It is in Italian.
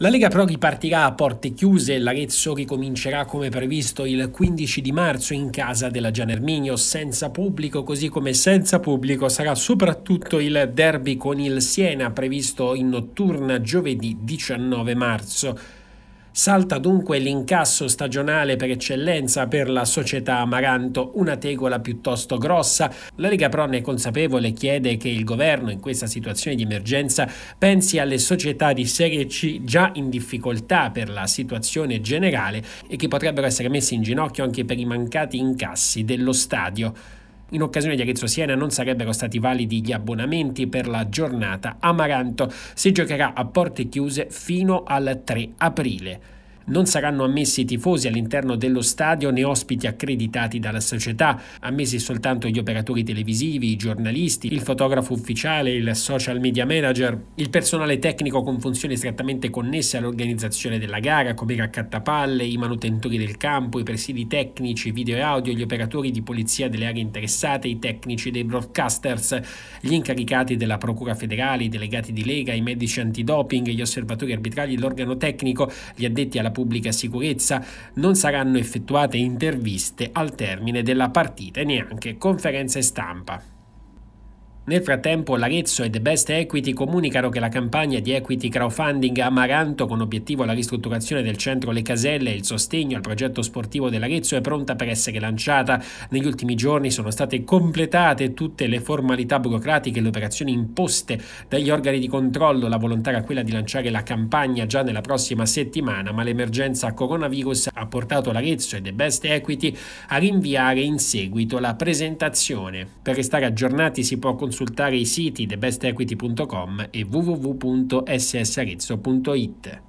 La Lega Pro ripartirà a porte chiuse, l'Arezzo ricomincerà come previsto il 15 di marzo in casa della Gian Erminio, senza pubblico, così come senza pubblico sarà soprattutto il derby con il Siena previsto in notturna giovedì 19 marzo. Salta dunque l'incasso stagionale per eccellenza per la società Amaranto, una tegola piuttosto grossa. La Lega Pro ne è consapevole e chiede che il governo in questa situazione di emergenza pensi alle società di Serie C già in difficoltà per la situazione generale e che potrebbero essere messe in ginocchio anche per i mancati incassi dello stadio. In occasione di Arezzo Siena non sarebbero stati validi gli abbonamenti per la giornata Amaranto. Si giocherà a porte chiuse fino al 3 aprile. Non saranno ammessi tifosi all'interno dello stadio né ospiti accreditati dalla società, ammessi soltanto gli operatori televisivi, i giornalisti, il fotografo ufficiale, il social media manager, il personale tecnico con funzioni strettamente connesse all'organizzazione della gara, come i raccattapalle, i manutentori del campo, i presidi tecnici, video e audio, gli operatori di polizia delle aree interessate, i tecnici dei broadcasters, gli incaricati della Procura federale, i delegati di Lega, i medici antidoping, gli osservatori arbitrali, l'organo tecnico, gli addetti alla pubblica sicurezza, non saranno effettuate interviste al termine della partita e neanche conferenze stampa. Nel frattempo l'Arezzo e The Best Equity comunicano che la campagna di equity crowdfunding Amaranto con obiettivo la ristrutturazione del centro Le Caselle e il sostegno al progetto sportivo dell'Arezzo è pronta per essere lanciata. Negli ultimi giorni sono state completate tutte le formalità burocratiche e le operazioni imposte dagli organi di controllo. La volontà era quella di lanciare la campagna già nella prossima settimana, ma l'emergenza coronavirus ha portato l'Arezzo e The Best Equity a rinviare in seguito la presentazione. Per restare aggiornati si può consultare consultare i siti thebestequity.com e www.ssarezzo.it.